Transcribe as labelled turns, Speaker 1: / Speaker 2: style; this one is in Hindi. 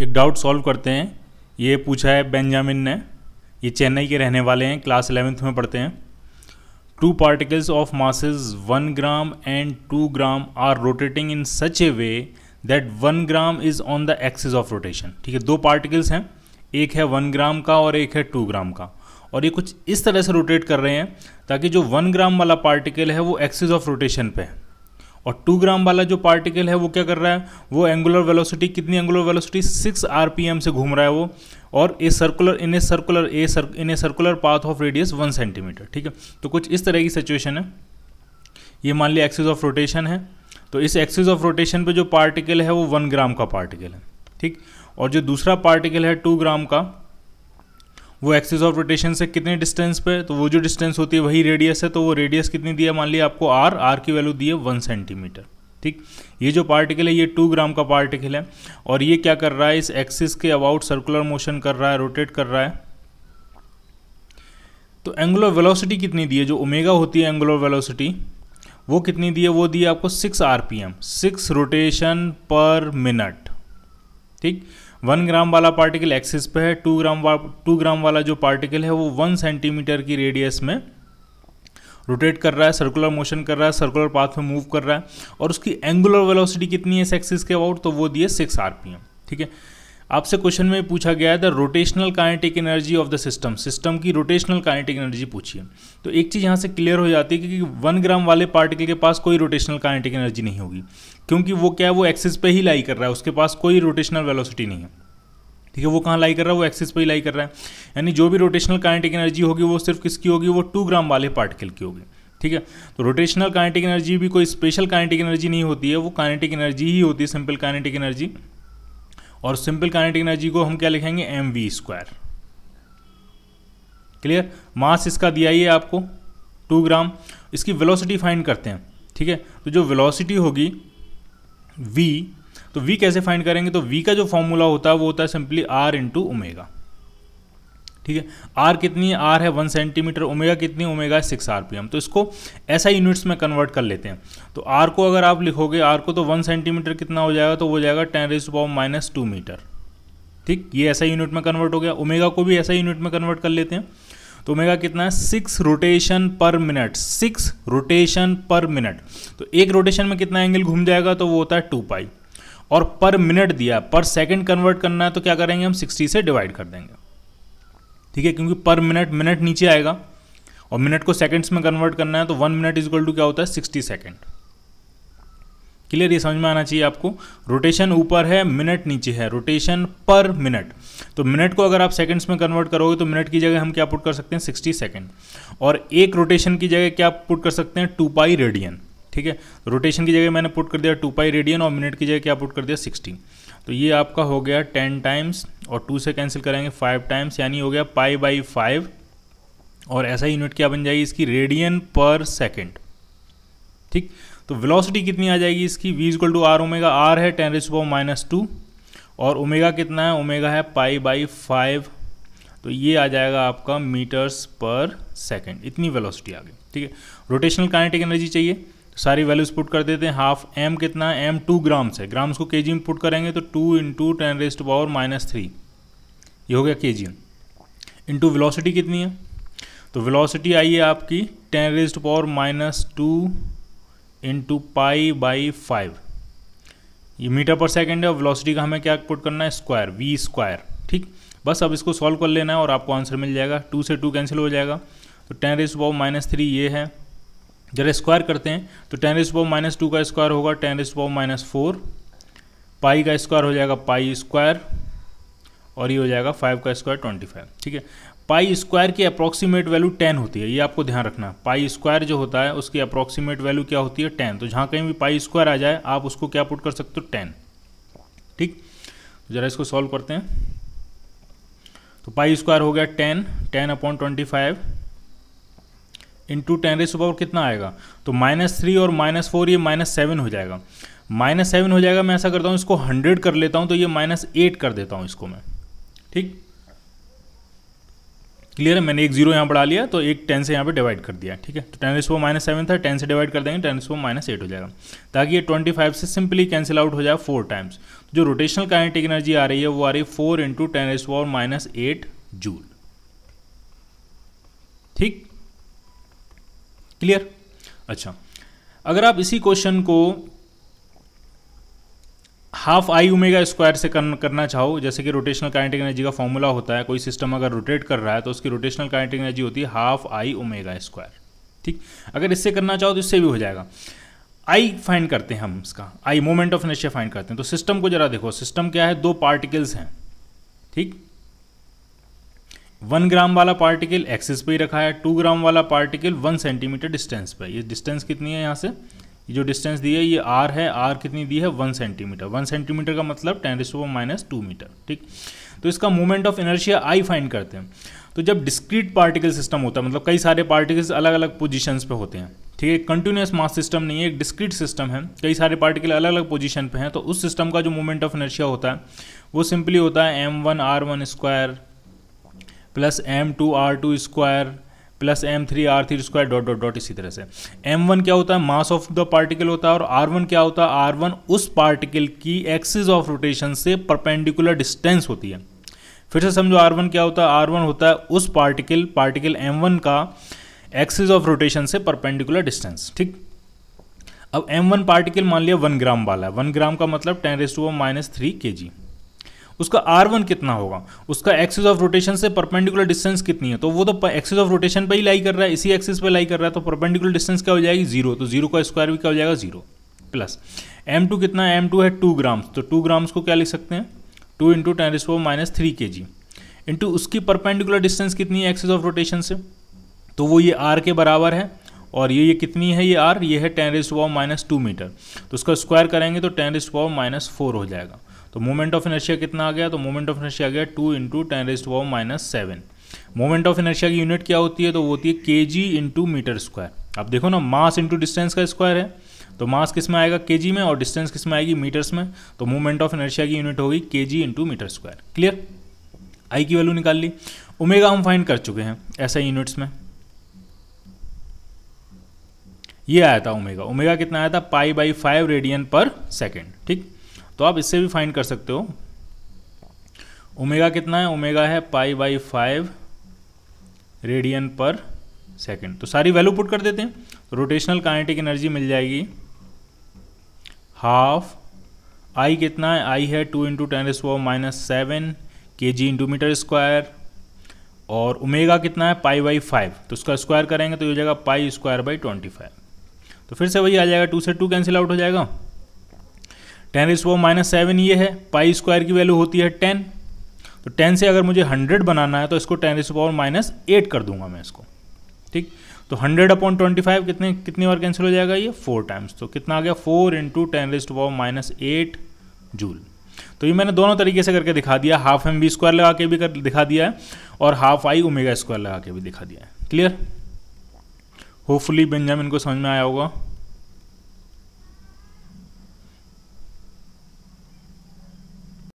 Speaker 1: एक डाउट सॉल्व करते हैं ये पूछा है बेंजामिन ने ये चेन्नई के रहने वाले हैं क्लास एलेवेंथ में पढ़ते हैं two particles of masses one gram and two gram are rotating in such a way that one gram is on the axis of rotation ठीक है दो पार्टिकल्स हैं एक है वन ग्राम का और एक है टू ग्राम का और ये कुछ इस तरह से रोटेट कर रहे हैं ताकि जो वन ग्राम वाला पार्टिकल है वो एक्सिस ऑफ रोटेशन पे है और टू ग्राम वाला जो पार्टिकल है वो क्या कर रहा है वो एंगुलर वेलोसिटी कितनी एंगुलर वेलोसिटी सिक्स आरपीएम से घूम रहा है वो और a circular in a circular a sir in a circular path of radius one centimetre ठीक है तो कुछ इस तरह की सिचुएशन है ये मान लिया एक्सिस ऑफ रोटेशन है तो इस एक्सिस ऑफ रोटेशन पे जो पार्टिकल है वो वन ग्राम का पार्टिकल है ठीक और जो दूसरा पार्टिकल है टू ग्राम का वो एक्सिस ऑफ रोटेशन से कितने डिस्टेंस पे तो वो जो डिस्टेंस होती है वही रेडियस है तो वो रेडियस कितनी दी है मान लिया आपको आर आर की वैल्यू दी है वन सेंटीमीटर ठीक ये जो पार्टिकल है ये टू ग्राम का पार्टिकल है और ये क्या कर रहा है इस एक्सिस के अबाउट सर्कुलर मोशन कर रहा है रोटेट कर रहा है तो एंगुलर वेलोसिटी कितनी दी है जो ओमेगा होती है एंगुलर वेलोसिटी वो कितनी दी है वो दी है आपको six R P M six rotation per minute ठीक वन ग्राम वाला पार्टिकल एक्सिस पे है टू ग्राम टू ग्राम वाला जो पार्टिकल है वो वन सेंटीमीटर की रेडियस में रोटेट कर रहा है सर्कुलर मोशन कर रहा है सर्कुलर पाथ में मूव कर रहा है और उसकी एंगुलर वेलोसिटी कितनी है इस एक्सिस के अबाउट तो वो दिए सिक्स आर ठीक है आपसे क्वेश्चन में पूछा गया है the rotational kinetic energy of the system system की रोटेशनल काइनेटिक एनर्जी पूछिए तो एक चीज़ यहाँ से क्लियर हो जाती है कि वन ग्राम वाले पार्टिकल के पास कोई रोटेशनल काइनेटिक एनर्जी नहीं होगी क्योंकि वो क्या है वो एक्सिस पे ही लाई कर रहा है उसके पास कोई रोटेशनल वेलोसिटी नहीं है ठीक है वो कहाँ लाई कर रहा है वो एक्सिस पे ही लाई कर रहा है यानी जो भी रोटेशनल काइनेटिक एनर्जी होगी वो सिर्फ किसकी होगी वो टू ग्राम वाले पार्टिकल की होगी ठीक है तो रोटेशनल काइनेटिक एनर्जी भी कोई स्पेशल काइनेटिक एनर्जी नहीं होती है वो काइनेटिक एनर्जी ही होती है सिंपल काइनेटिक एनर्जी और सिंपल काइनेटिक एनर्जी को हम क्या लिखेंगे M V square clear mass इसका दिया ही है आपको टू ग्राम इसकी वेलोसिटी फाइंड करते हैं ठीक है तो जो वेलोसिटी होगी वी तो वी कैसे फाइंड करेंगे तो वी का जो फॉर्मूला होता है वो होता है सिंपली आर इंटू उमेगा ठीक है आर कितनी है आर है वन सेंटीमीटर ओमेगा कितनी ओमेगा है सिक्स एम तो इसको ऐसा यूनिट्स में कन्वर्ट कर लेते हैं तो आर को अगर आप लिखोगे आर को तो वन सेंटीमीटर कितना हो जाएगा तो हो जाएगा ten raise to power minus two metre ठीक ये ऐसा यूनिट में कन्वर्ट हो गया ओमेगा को भी ऐसा यूनिट में कन्वर्ट कर लेते हैं तो ओमेगा कितना है six rotation per minute six rotation per minute तो एक रोटेशन में कितना एंगल घूम जाएगा तो वो होता है टू पाई और पर मिनट दिया पर सेकेंड कन्वर्ट करना है तो क्या करेंगे हम सिक्सटी से डिवाइड कर देंगे ठीक है क्योंकि पर मिनट मिनट नीचे आएगा और मिनट को सेकंड्स में कन्वर्ट करना है तो one minute is equal to क्या होता है सिक्सटी सेकेंड क्लियर ये समझ में आना चाहिए आपको रोटेशन ऊपर है मिनट नीचे है रोटेशन पर मिनट तो मिनट को अगर आप सेकंड्स में कन्वर्ट करोगे तो मिनट की जगह हम क्या पुट कर सकते हैं सिक्सटी सेकेंड और एक रोटेशन की जगह क्या पुट कर सकते हैं टू पाई रेडियन ठीक है रोटेशन की जगह मैंने पुट कर दिया टू पाई रेडियन और मिनट की जगह क्या पुट कर दिया सिक्सटी तो ये आपका हो गया टेन टाइम्स और टू से कैंसिल करेंगे फाइव टाइम्स यानी हो गया पाई बाई फाइव और ऐसा ही यूनिट क्या बन जाएगी इसकी रेडियन पर सेकेंड ठीक तो वेलोसिटी कितनी आ जाएगी इसकी V equal to R omega R है ten raise power minus two और ओमेगा कितना है ओमेगा है पाई बाई फाइव तो ये आ जाएगा आपका मीटर्स पर सेकेंड इतनी वेलोसिटी आ गई ठीक है रोटेशनल काइनेटिक एनर्जी चाहिए सारी वैल्यूज पुट कर देते हैं हाफ एम कितना है एम टू ग्राम्स है ग्राम्स को के जी में पुट करेंगे तो two into ten raise to power minus three ये हो गया के जी इंटू वेलोसिटी कितनी है तो वेलोसिटी आई है आपकी ten raise to power minus two into pi by five ये मीटर पर सेकेंड है और वेलोसिटी का हमें क्या पुट करना है स्क्वायर वी स्क्वायर ठीक बस अब इसको सॉल्व कर लेना है और आपको आंसर मिल जाएगा टू से टू कैंसिल हो जाएगा तो ten raise to power minus three ये है जरा स्क्वायर करते हैं तो ten raise power minus two का स्क्वायर होगा ten raise power minus four pi का स्क्वायर हो जाएगा पाई स्क्वायर और ये हो जाएगा फाइव का स्क्वायर ट्वेंटी फाइव ठीक है पाई स्क्वायर की अप्रॉक्सीमेट वैल्यू टेन होती है ये आपको ध्यान रखना पाई स्क्वायर जो होता है उसकी अप्रॉक्सीमेट वैल्यू क्या होती है टेन तो जहाँ कहीं भी पाई स्क्वायर आ जाए आप उसको क्या पुट कर सकते हो टेन ठीक तो जरा इसको सॉल्व करते हैं तो पाई स्क्वायर हो गया ten ten upon twenty five into ten raise power कितना आएगा तो माइनस थ्री और माइनस फोर ये माइनस सेवन हो जाएगा माइनस सेवन हो जाएगा मैं ऐसा करता हूँ इसको हंड्रेड कर लेता हूँ तो ये माइनस एट कर देता हूँ इसको मैं ठीक क्लियर है मैंने एक जीरो यहाँ बढ़ा लिया तो एक टेन से यहाँ पे डिवाइड कर दिया ठीक है तो टेन रेसपो माइनस सेवन था टेन से डिवाइड कर देंगे टेन रेसपो माइनस एट हो जाएगा ताकि ये ट्वेंटी फाइव से सिंपली कैंसिल आउट हो जाए फोर तो टाइम्स जो रोटेशनल काइनेटिक एनर्जी आ रही है वो आ रही है four into ten raise power minus eight joule ठीक क्लियर अच्छा अगर आप इसी क्वेश्चन को हाफ आई उमेगा स्क्वायर से कर, करना चाहो जैसे कि रोटेशनल काइनेटिक एनर्जी का फॉर्मूला होता है कोई सिस्टम अगर रोटेट कर रहा है तो उसकी रोटेशनल काइनेटिक एनर्जी होती है हाफ आई उमेगा स्क्वायर ठीक अगर इससे करना चाहो तो इससे भी हो जाएगा आई फाइंड करते हैं हम इसका I moment of inertia find करते हैं तो सिस्टम को जरा देखो सिस्टम क्या है दो पार्टिकल्स हैं ठीक वन ग्राम वाला पार्टिकल एक्सिस पे ही रखा है टू ग्राम वाला पार्टिकल वन सेंटीमीटर डिस्टेंस पे ये डिस्टेंस कितनी है यहाँ से ये जो डिस्टेंस दी है ये आर है आर कितनी दी है वन सेंटीमीटर वन सेंटीमीटर का मतलब टेन रिस माइनस टू मीटर ठीक तो इसका moment of inertia I find करते हैं तो जब डिस्क्रीट पार्टिकल सिस्टम होता है मतलब कई सारे पार्टिकल्स अलग अलग पोजिशन पर होते हैं ठीक है कंटिन्यूस मास सिस्टम नहीं है एक डिस्क्रीट सिस्टम है कई सारे पार्टिकल अलग अलग पोजिशन पर हैं तो उस सिस्टम का जो मोमेंट ऑफ एनर्जिया होता है वो सिंपली होता है M one R one square plus M two R two square plus M three R three square dot dot dot इसी तरह से एम वन क्या होता है मास ऑफ द पार्टिकल होता है और आर वन क्या होता है आर वन उस पार्टिकल की एक्सिस ऑफ रोटेशन से परपेंडिकुलर डिस्टेंस होती है फिर से समझो आर वन क्या होता है आर वन होता है उस पार्टिकल पार्टिकल एम वन का एक्सिस ऑफ रोटेशन से परपेंडिकुलर डिस्टेंस ठीक अब एम वन पार्टिकल मान लिया वन ग्राम वाला है वन ग्राम का मतलब ten raise two minus three K G उसका आर वन कितना होगा उसका एक्सिस ऑफ रोटेशन से परपेंडिकुलर डिस्टेंस कितनी है तो वो तो एक्सिस ऑफ रोटेशन पर ही लाई कर रहा है इसी एक्सिस पर लाई कर रहा है तो परपेंडिकुलर डिस्टेंस क्या हो जाएगी जीरो तो जीरो का स्क्वायर भी क्या हो जाएगा जीरो प्लस एम टू कितना एम टू है टू ग्राम्स तो टू ग्राम्स को क्या लिख सकते हैं टू इंटू टेन रिस्पो minus three K G into उसकी परपेंडिकुलर डिस्टेंस कितनी है एक्सिस ऑफ रोटेशन से तो वो ये आर के बराबर है और ये ये कितनी है ये आर ये है टेन रिस्पो माइनस टू मीटर तो उसका स्क्वायर करेंगे तो टेन रिस्पो माइनस फोर हो जाएगा तो मोमेंट ऑफ इनर्शिया कितना आ गया तो मोमेंट ऑफ इनर्शिया आ गया two into ten raised power minus seven moment of inertia की यूनिट क्या होती है तो वो होती है के जी इंटू मीटर स्क्वायर अब देखो ना मास इंटू डिस्टेंस का स्क्वायर है तो मास किस में आएगा के जी में और डिस्टेंस किस में आएगी मीटर्स में तो मूवमेंट ऑफ इनर्शिया की यूनिट होगी K G into metre square clear I की वैल्यू निकाल ली ओमेगा हम फाइंड कर चुके हैं ऐसा यूनिट्स में ये आया था ओमेगा ओमेगा कितना आया था pi by five radian per second ठीक तो आप इससे भी फाइंड कर सकते हो ओमेगा कितना है ओमेगा है pi by five radian per second तो सारी वैल्यू पुट कर देते हैं रोटेशनल काइनेटिक एनर्जी मिल जाएगी हाफ आई कितना है आई है टू इंटू टेन एस minus seven K G into metre square और ओमेगा कितना है पाई बाई फाइव तो उसका स्क्वायर करेंगे तो ये हो जाएगा pi square by twenty five तो फिर से वही आ जाएगा टू से टू कैंसिल आउट हो जाएगा टेन इस वो माइनस सेवन ये है पाई स्क्वायर की वैल्यू होती है टेन तो टेन से अगर मुझे हंड्रेड बनाना है तो इसको टेन इस पावर माइनस एट कर दूंगा मैं इसको ठीक तो हंड्रेड अपॉन ट्वेंटी फाइव कितने कितनी बार कैंसिल हो जाएगा ये फोर टाइम्स तो कितना आ गया फोर इंटू टेन इस पावर माइनस एट जूल तो ये मैंने दोनों तरीके से करके दिखा दिया हाफ एम बी स्क्वायर लगा के भी कर दिखा दिया है और हाफ आई ओमेगा स्क्वायर लगा के भी दिखा दिया है क्लियर होपफुली बेंजामिन को समझ में आया होगा